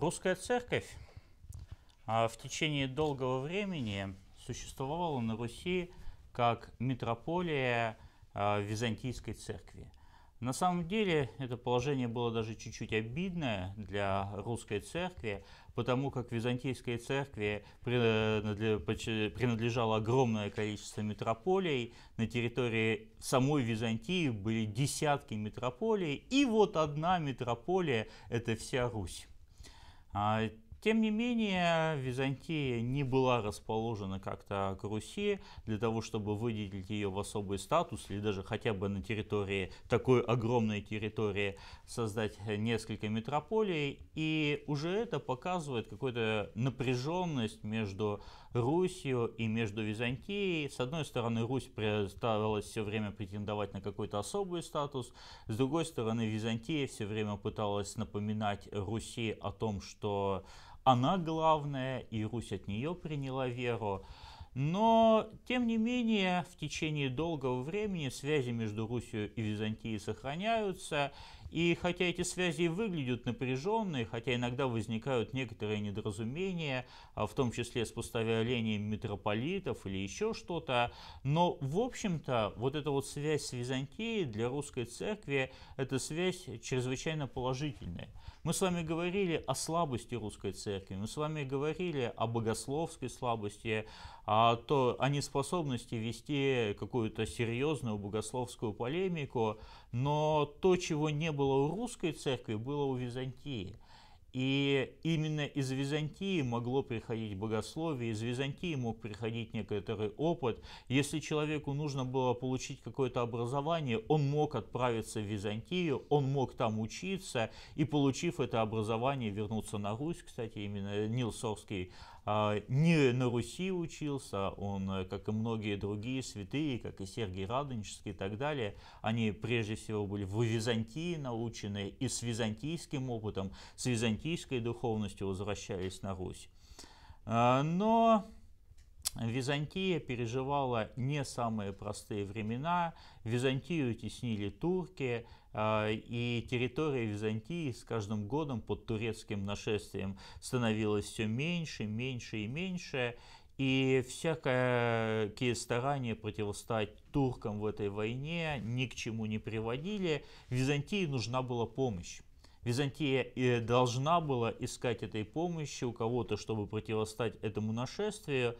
Русская церковь а в течение долгого времени существовала на Руси как митрополия а, Византийской церкви. На самом деле это положение было даже чуть-чуть обидное для русской церкви, потому как Византийской церкви принадлежало огромное количество митрополий, на территории самой Византии были десятки митрополий, и вот одна митрополия – это вся Русь. I Тем не менее, Византия не была расположена как-то к Руси для того, чтобы выделить ее в особый статус или даже хотя бы на территории, такой огромной территории, создать несколько метрополий. И уже это показывает какую-то напряженность между Русью и между Византией. С одной стороны, Русь старалась все время претендовать на какой-то особый статус. С другой стороны, Византия все время пыталась напоминать Руси о том, что она главная, и Русь от нее приняла веру. Но, тем не менее, в течение долгого времени связи между Русью и Византией сохраняются, и хотя эти связи выглядят напряженные, хотя иногда возникают некоторые недоразумения, а, в том числе с поставлением митрополитов или еще что-то, но, в общем-то, вот эта вот связь с Византией для русской церкви – эта связь чрезвычайно положительная. Мы с вами говорили о слабости русской церкви, мы с вами говорили о богословской слабости, а то о неспособности вести какую-то серьезную богословскую полемику, но то, чего не было у русской церкви, было у Византии. И именно из Византии могло приходить богословие, из Византии мог приходить некоторый опыт. Если человеку нужно было получить какое-то образование, он мог отправиться в Византию, он мог там учиться и, получив это образование, вернуться на Русь. Кстати, именно Нил Сорский а, не на Руси учился, он, э, как и многие другие святые, как и Сергий Радонежский и так далее, они прежде всего были в Византии научены и с византийским опытом, с византийской духовностью возвращались на Русь. А, но Византия переживала не самые простые времена. Византию теснили турки, а, и территория Византии с каждым годом под турецким нашествием становилась все меньше, меньше и меньше. И всякие старания противостоять туркам в этой войне ни к чему не приводили. Византии нужна была помощь. Византия э, должна была искать этой помощи у кого-то, чтобы противостать этому нашествию.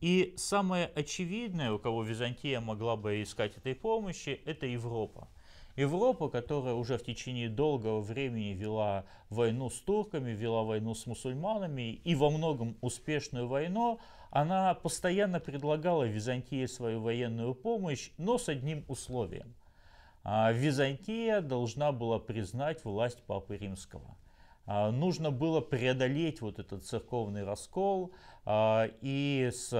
И самое очевидное, у кого Византия могла бы искать этой помощи, это Европа. Европа, которая уже в течение долгого времени вела войну с турками, вела войну с мусульманами и во многом успешную войну, она постоянно предлагала Византии свою военную помощь, но с одним условием – а, Византия должна была признать власть Папы Римского. А, нужно было преодолеть вот этот церковный раскол. А, и с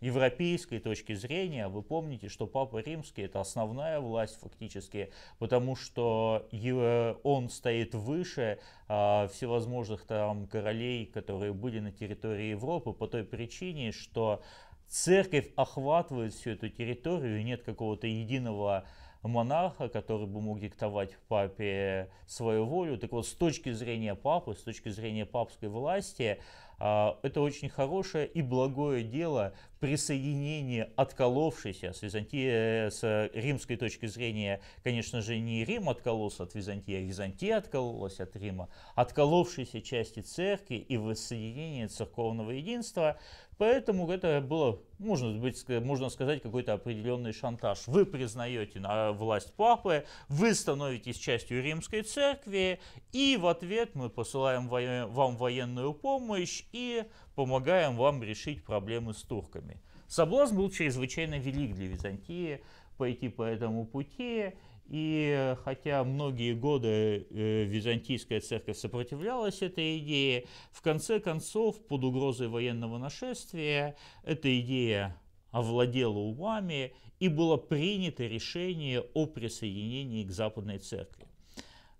европейской точки зрения, вы помните, что Папа Римский это основная власть фактически, потому что э, он стоит выше всевозможных там королей, которые были на территории Европы по той причине, что церковь охватывает всю эту территорию, и нет какого-то единого монарха, который бы мог диктовать папе свою волю. Так вот, с точки зрения папы, с точки зрения папской власти, а, это очень хорошее и благое дело, присоединение отколовшейся с, Византии, э, с римской точки зрения, конечно же, не Рим откололся от Византии, а Византия откололась от Рима, отколовшейся части церкви и воссоединение церковного единства. Поэтому это было, можно, быть, можно сказать, какой-то определенный шантаж. Вы признаете на власть папы, вы становитесь частью римской церкви, и в ответ мы посылаем вам военную помощь и помогаем вам решить проблемы с турками. Соблазн был чрезвычайно велик для Византии пойти по этому пути, и хотя многие годы э, византийская церковь сопротивлялась этой идее, в конце концов под угрозой военного нашествия эта идея овладела умами и было принято решение о присоединении к Западной Церкви.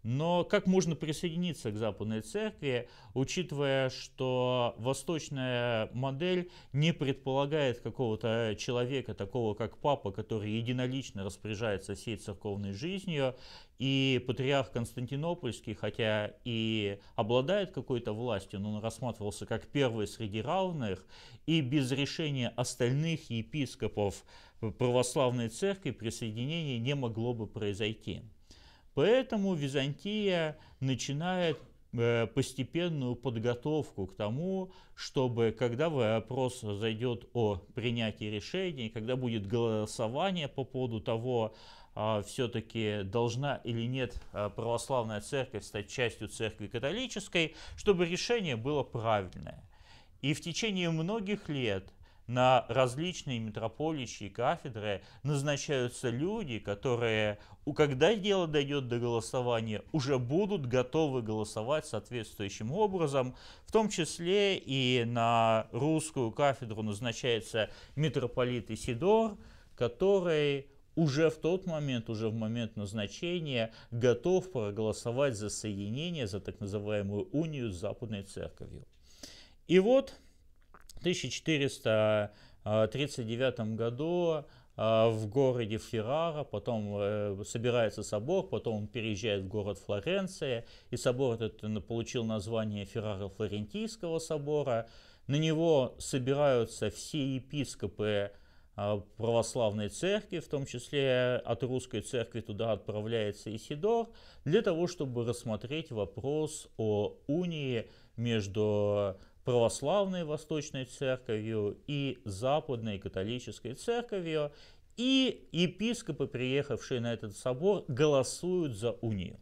Но как можно присоединиться к Западной Церкви, учитывая, что восточная модель не предполагает какого-то человека, такого как папа, который единолично распоряжается всей церковной жизнью, и патриарх Константинопольский, хотя и обладает какой-то властью, но он рассматривался как первый среди равных, и без решения остальных епископов православной церкви присоединение не могло бы произойти. Поэтому Византия начинает э, постепенную подготовку к тому, чтобы когда вопрос зайдет о принятии решений, когда будет голосование по поводу того, а, все-таки должна или нет а, православная церковь стать частью церкви католической, чтобы решение было правильное. И в течение многих лет – на различные метрополичьи кафедры назначаются люди, которые, когда дело дойдет до голосования, уже будут готовы голосовать соответствующим образом. В том числе и на русскую кафедру назначается митрополит Исидор, который уже в тот момент, уже в момент назначения, готов проголосовать за соединение, за так называемую унию с Западной Церковью. И вот 1439 э, году э, в городе Феррара, потом э, собирается собор, потом он переезжает в город Флоренция, и собор этот получил название Феррара-Флорентийского собора. На него собираются все епископы православной церкви, в том числе от русской церкви туда отправляется Исидор, для того, чтобы рассмотреть вопрос о унии между православной Восточной Церковью и Западной Католической Церковью, и епископы, приехавшие на этот собор, голосуют за унию.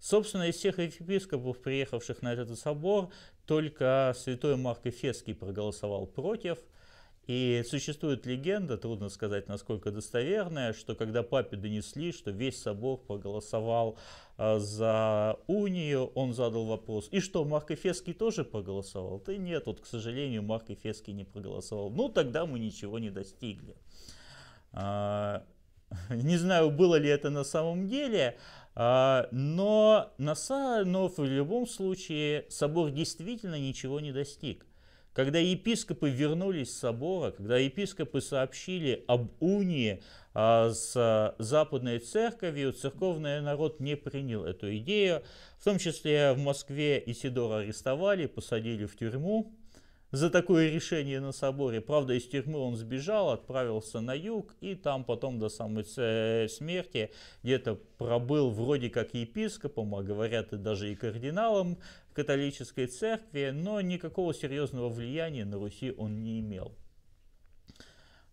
Собственно, из всех епископов, приехавших на этот собор, только святой Марк Эфесский проголосовал против – и существует легенда, трудно сказать, насколько достоверная, что когда папе донесли, что весь собор проголосовал а, за унию, он задал вопрос, и что, Марк Эфеский тоже проголосовал? Да нет, вот, к сожалению, Марк Эфеский не проголосовал. Ну, тогда мы ничего не достигли. А, не знаю, было ли это на самом деле, а, но, на, но в любом случае собор действительно ничего не достиг. Когда епископы вернулись с собора, когда епископы сообщили об унии а, с Западной Церковью, церковный народ не принял эту идею. В том числе в Москве Исидора арестовали, посадили в тюрьму за такое решение на соборе. Правда, из тюрьмы он сбежал, отправился на юг и там потом до самой э, смерти где-то пробыл вроде как епископом, а говорят и даже и кардиналом католической церкви, но никакого серьезного влияния на Руси он не имел.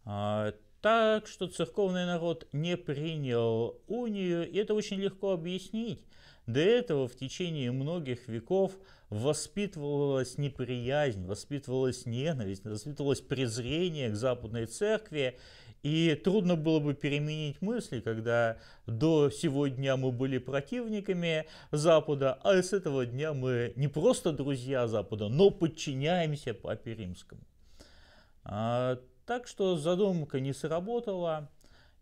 А, так что церковный народ не принял унию, и это очень легко объяснить. До этого в течение многих веков воспитывалась неприязнь, воспитывалась ненависть, воспитывалось презрение к западной церкви, и трудно было бы переменить мысли, когда до дня мы были противниками Запада, а с этого дня мы не просто друзья Запада, но подчиняемся Папе Римскому. А, так что задумка не сработала.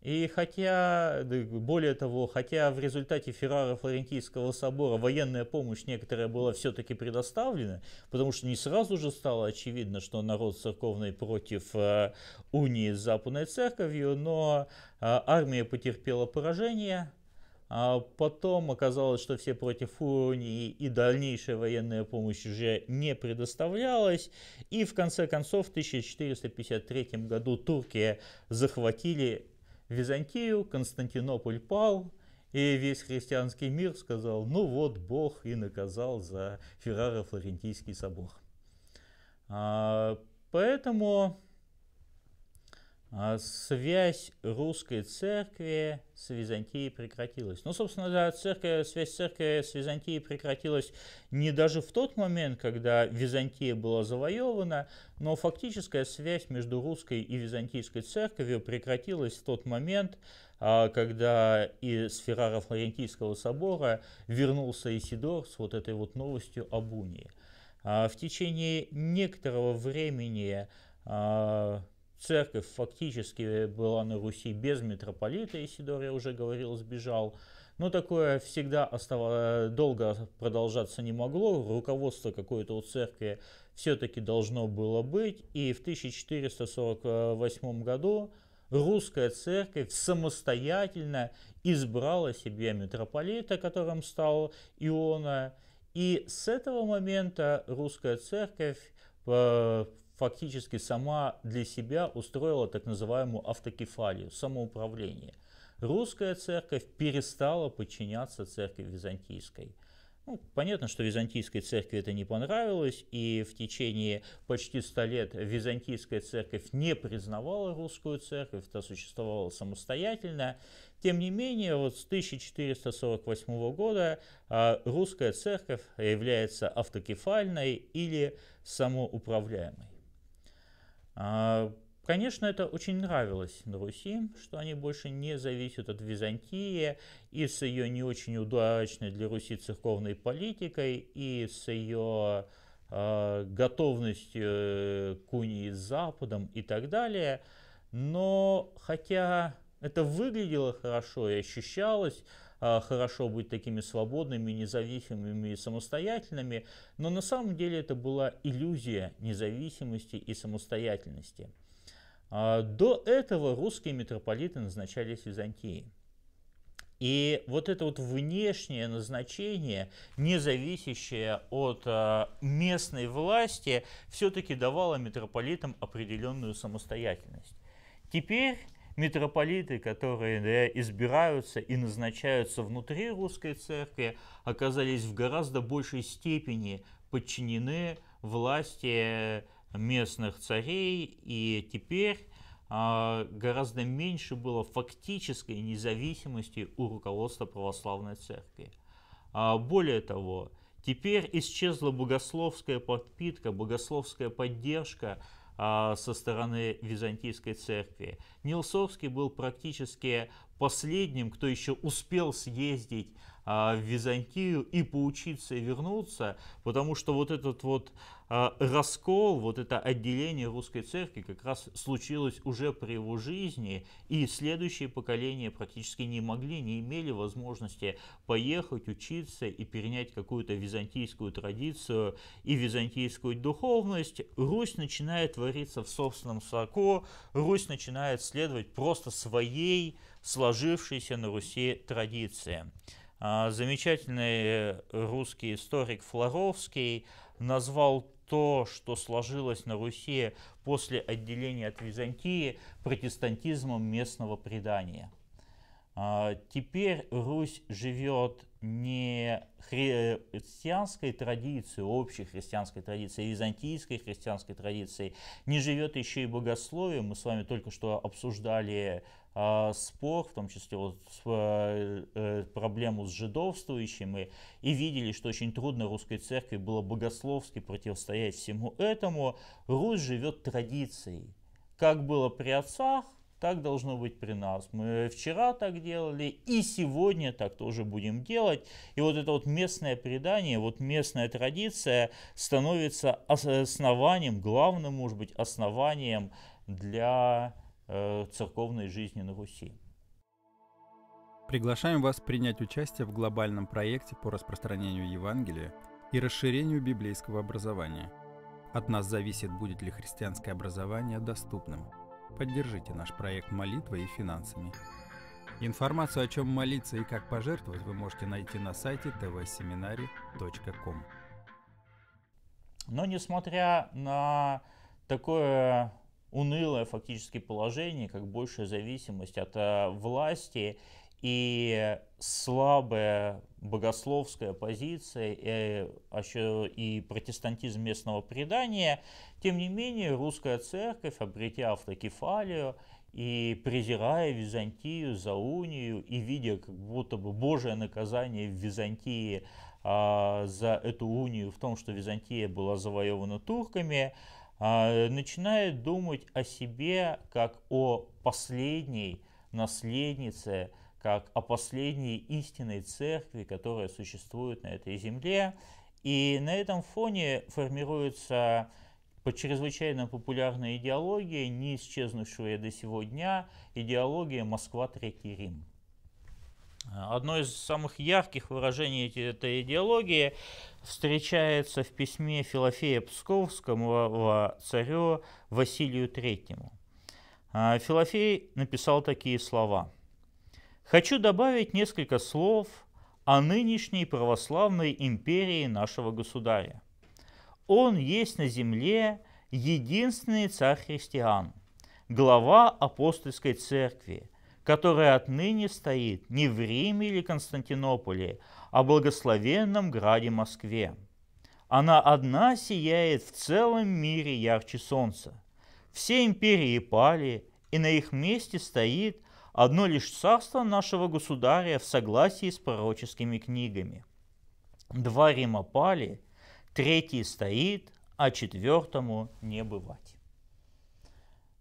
И хотя, более того, хотя в результате Феррара Флорентийского собора военная помощь некоторая была все-таки предоставлена, потому что не сразу же стало очевидно, что народ церковный против э, унии с Западной Церковью, но э, армия потерпела поражение, а потом оказалось, что все против унии и дальнейшая военная помощь уже не предоставлялась. И в конце концов в 1453 году Турки захватили Византию, Константинополь пал, и весь христианский мир сказал, ну вот Бог и наказал за феррара флорентийский собор. А, поэтому а связь русской церкви с Византией прекратилась. Ну, собственно, да, церковь, связь церкви с Византией прекратилась не даже в тот момент, когда Византия была завоевана, но фактическая связь между русской и византийской церковью прекратилась в тот момент, а, когда из Феррара Флорентийского собора вернулся Исидор с вот этой вот новостью об унии. А в течение некоторого времени Церковь фактически была на Руси без митрополита, Исидор, я уже говорил, сбежал. Но такое всегда долго продолжаться не могло. Руководство какой-то у церкви все-таки должно было быть. И в 1448 году русская церковь самостоятельно избрала себе митрополита, которым стал Иона. И с этого момента русская церковь э, фактически сама для себя устроила так называемую автокефалию, самоуправление. Русская церковь перестала подчиняться церкви византийской. Ну, понятно, что византийской церкви это не понравилось, и в течение почти ста лет византийская церковь не признавала русскую церковь, та существовала самостоятельно. Тем не менее, вот с 1448 года а, русская церковь является автокефальной или самоуправляемой. А, конечно, это очень нравилось на Руси, что они больше не зависят от Византии и с ее не очень удачной для Руси церковной политикой, и с ее э, а, готовностью к унии с Западом и так далее. Но хотя это выглядело хорошо и ощущалось, а, хорошо быть такими свободными, независимыми и самостоятельными, но на самом деле это была иллюзия независимости и самостоятельности. А, до этого русские митрополиты назначались византии, И вот это вот внешнее назначение, не зависящее от а, местной власти, все-таки давало митрополитам определенную самостоятельность. Теперь митрополиты, которые да, избираются и назначаются внутри русской церкви, оказались в гораздо большей степени подчинены власти местных царей, и теперь э, гораздо меньше было фактической независимости у руководства православной церкви. А более того, теперь исчезла богословская подпитка, богословская поддержка а, со стороны Византийской церкви. Нилсовский был практически последним, кто еще успел съездить а, в Византию и поучиться и вернуться, потому что вот этот вот а, раскол, вот это отделение русской церкви как раз случилось уже при его жизни, и следующие поколения практически не могли, не имели возможности поехать, учиться и перенять какую-то византийскую традицию и византийскую духовность. Русь начинает твориться в собственном соку, Русь начинает следовать просто своей сложившейся на Руси традиции. А, замечательный э, русский историк Флоровский назвал то, что сложилось на Руси после отделения от Византии протестантизмом местного предания. А, теперь Русь живет не э, христианской традицией, общей христианской традицией, а византийской христианской традицией, не живет еще и богословием. Мы с вами только что обсуждали а, спор, в том числе вот, с, э, э, проблему с жидовствующими, и видели, что очень трудно русской церкви было богословски противостоять всему этому. Русь живет традицией. Как было при отцах, так должно быть при нас. Мы вчера так делали, и сегодня так тоже будем делать. И вот это вот местное предание, вот местная традиция становится основанием, главным, может быть, основанием для Э, церковной жизни на Руси. Приглашаем вас принять участие в глобальном проекте по распространению Евангелия и расширению библейского образования. От нас зависит, будет ли христианское образование доступным. Поддержите наш проект молитвой и финансами. Информацию о чем молиться и как пожертвовать вы можете найти на сайте tvseminary.com. Но несмотря на такое унылое фактически положение, как большая зависимость от э, власти и слабая богословская позиция и, э, а и протестантизм местного предания, тем не менее русская церковь, обретя автокефалию и презирая Византию за унию и видя как будто бы божие наказание в Византии а, за эту унию в том, что Византия была завоевана турками, а, начинает думать о себе как о последней наследнице, как о последней истинной церкви, которая существует на этой земле. И на этом фоне формируется по чрезвычайно популярная идеология, не исчезнувшая до сегодня дня, идеология «Москва, Третий Рим». Одно из самых ярких выражений этой идеологии встречается в письме Филофея Псковского царю Василию Третьему. А, Филофей написал такие слова. «Хочу добавить несколько слов о нынешней православной империи нашего государя. Он есть на земле единственный царь христиан, глава апостольской церкви – которое отныне стоит не в Риме или Константинополе, а в благословенном граде Москве. Она одна сияет в целом мире ярче солнца. Все империи пали, и на их месте стоит одно лишь царство нашего государя в согласии с пророческими книгами. Два Рима пали, третий стоит, а четвертому не бывать.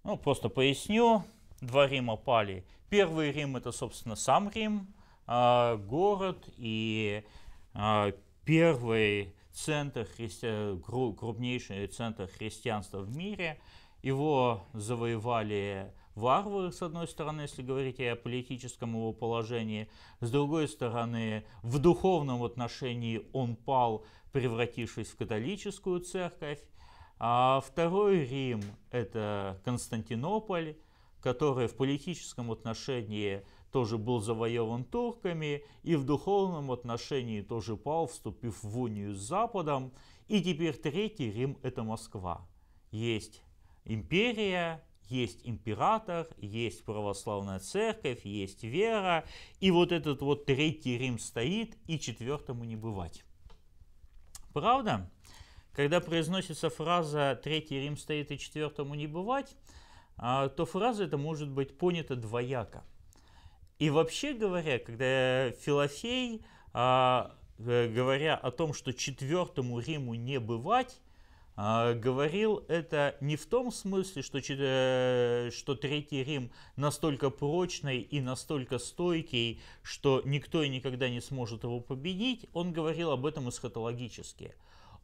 Ну, просто поясню, два Рима пали. Первый Рим – это, собственно, сам Рим, а, город и а, первый центр христи... крупнейший центр христианства в мире. Его завоевали варвары, с одной стороны, если говорить о политическом его положении, с другой стороны, в духовном отношении он пал, превратившись в католическую церковь. А второй Рим – это Константинополь, который в политическом отношении тоже был завоеван турками и в духовном отношении тоже пал, вступив в унию с Западом. И теперь третий Рим – это Москва. Есть империя, есть император, есть православная церковь, есть вера. И вот этот вот третий Рим стоит, и четвертому не бывать. Правда? Когда произносится фраза «Третий Рим стоит и четвертому не бывать», а, то фраза эта может быть понята двояко. И вообще говоря, когда Филофей, а, говоря о том, что четвертому Риму не бывать, а, говорил это не в том смысле, что, э, что Третий Рим настолько прочный и настолько стойкий, что никто и никогда не сможет его победить. Он говорил об этом эсхатологически.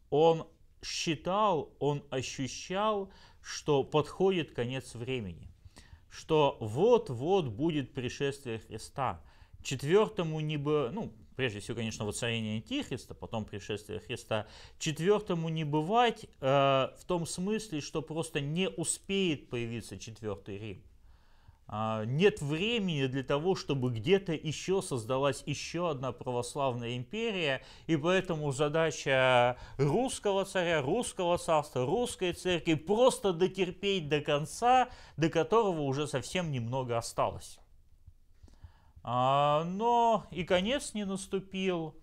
Он считал, он ощущал, что подходит конец времени, что вот-вот будет пришествие Христа. Четвертому небо, ну, прежде всего, конечно, воцарение Антихриста, потом пришествие Христа. Четвертому не бывать э, в том смысле, что просто не успеет появиться четвертый Рим. А, нет времени для того, чтобы где-то еще создалась еще одна православная империя, и поэтому задача русского царя, русского царства, русской церкви просто дотерпеть до конца, до которого уже совсем немного осталось. А, но и конец не наступил.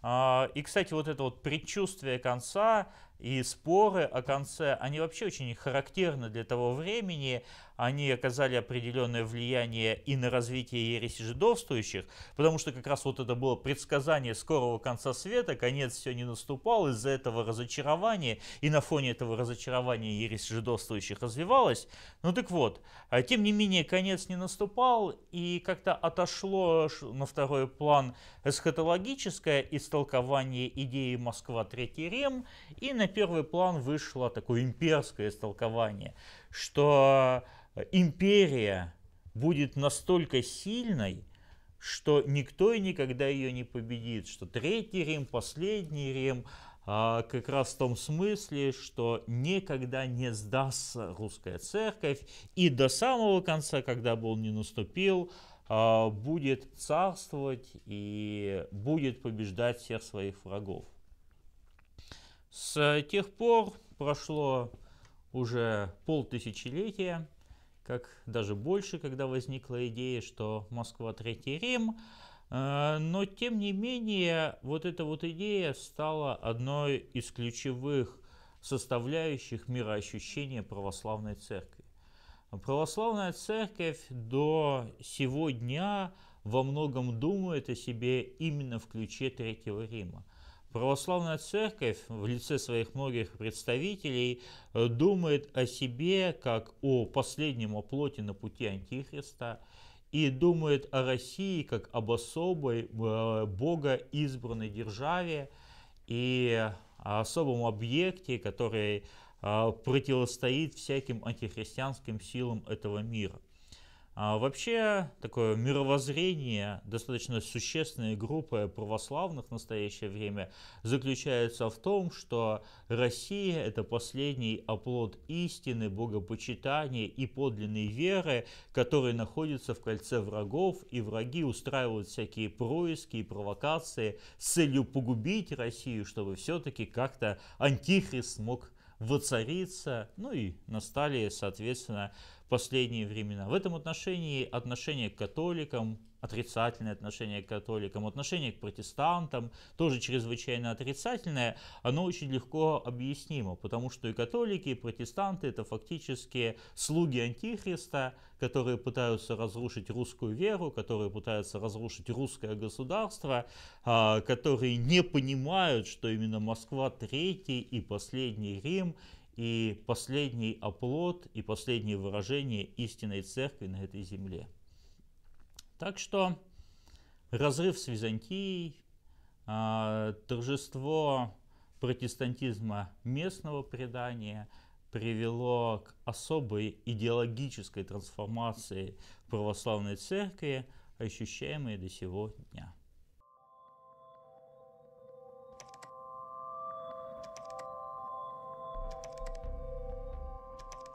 А, и, кстати, вот это вот предчувствие конца и споры о конце, они вообще очень характерны для того времени они оказали определенное влияние и на развитие ереси жидовствующих, потому что как раз вот это было предсказание скорого конца света, конец все не наступал, из-за этого разочарования, и на фоне этого разочарования ересь жидовствующих развивалась. Ну так вот, а тем не менее, конец не наступал, и как-то отошло на второй план эсхатологическое истолкование идеи Москва Третий Рим, и на первый план вышло такое имперское истолкование – что э, империя будет настолько сильной, что никто и никогда ее не победит, что Третий Рим, Последний Рим, а, как раз в том смысле, что никогда не сдастся русская церковь, и до самого конца, когда бы он не наступил, а, будет царствовать и будет побеждать всех своих врагов. С тех пор прошло уже полтысячелетия, как даже больше, когда возникла идея, что Москва – Третий Рим. Э, но, тем не менее, вот эта вот идея стала одной из ключевых составляющих мироощущения православной церкви. Православная церковь до сего дня во многом думает о себе именно в ключе Третьего Рима – Православная церковь в лице своих многих представителей э, думает о себе как о последнем оплоте на пути Антихриста и думает о России как об особой э, Бога избранной державе и особом объекте, который э, противостоит всяким антихристианским силам этого мира. А вообще такое мировоззрение достаточно существенной группы православных в настоящее время заключается в том, что Россия – это последний оплот истины, богопочитания и подлинной веры, который находится в кольце врагов, и враги устраивают всякие происки и провокации с целью погубить Россию, чтобы все-таки как-то антихрист смог воцариться, ну и настали, соответственно, последние времена. В этом отношении отношение к католикам, отрицательное отношение к католикам, отношение к протестантам, тоже чрезвычайно отрицательное, оно очень легко объяснимо, потому что и католики, и протестанты это фактически слуги Антихриста, которые пытаются разрушить русскую веру, которые пытаются разрушить русское государство, а, которые не понимают, что именно Москва Третий и последний Рим – и последний оплот, и последнее выражение истинной церкви на этой земле. Так что разрыв с Византией, а, торжество протестантизма местного предания привело к особой идеологической трансформации православной церкви, ощущаемой до сего дня.